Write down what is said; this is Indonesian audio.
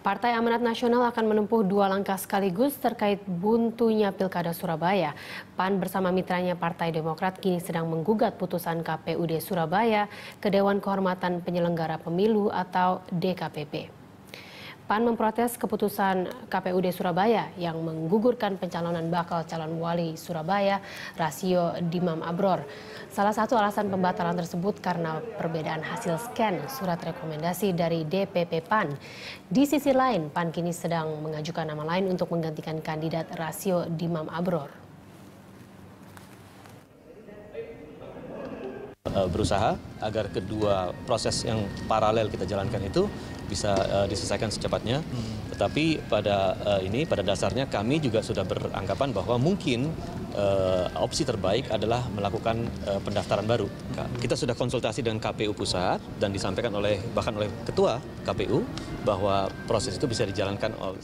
Partai Amanat Nasional akan menempuh dua langkah sekaligus terkait buntunya Pilkada Surabaya. PAN bersama mitranya Partai Demokrat kini sedang menggugat putusan KPUD Surabaya ke Dewan Kehormatan Penyelenggara Pemilu atau DKPP. PAN memprotes keputusan KPUD Surabaya yang menggugurkan pencalonan bakal calon wali Surabaya Rasio Dimam Abror. Salah satu alasan pembatalan tersebut karena perbedaan hasil scan surat rekomendasi dari DPP PAN. Di sisi lain, PAN kini sedang mengajukan nama lain untuk menggantikan kandidat Rasio Dimam Abror. Eh, berusaha agar kedua proses yang paralel kita jalankan itu bisa uh, diselesaikan secepatnya. Hmm. Tetapi pada uh, ini pada dasarnya kami juga sudah beranggapan bahwa mungkin uh, opsi terbaik adalah melakukan uh, pendaftaran baru. Hmm. Kita sudah konsultasi dengan KPU pusat dan disampaikan oleh bahkan oleh ketua KPU bahwa proses itu bisa dijalankan oleh.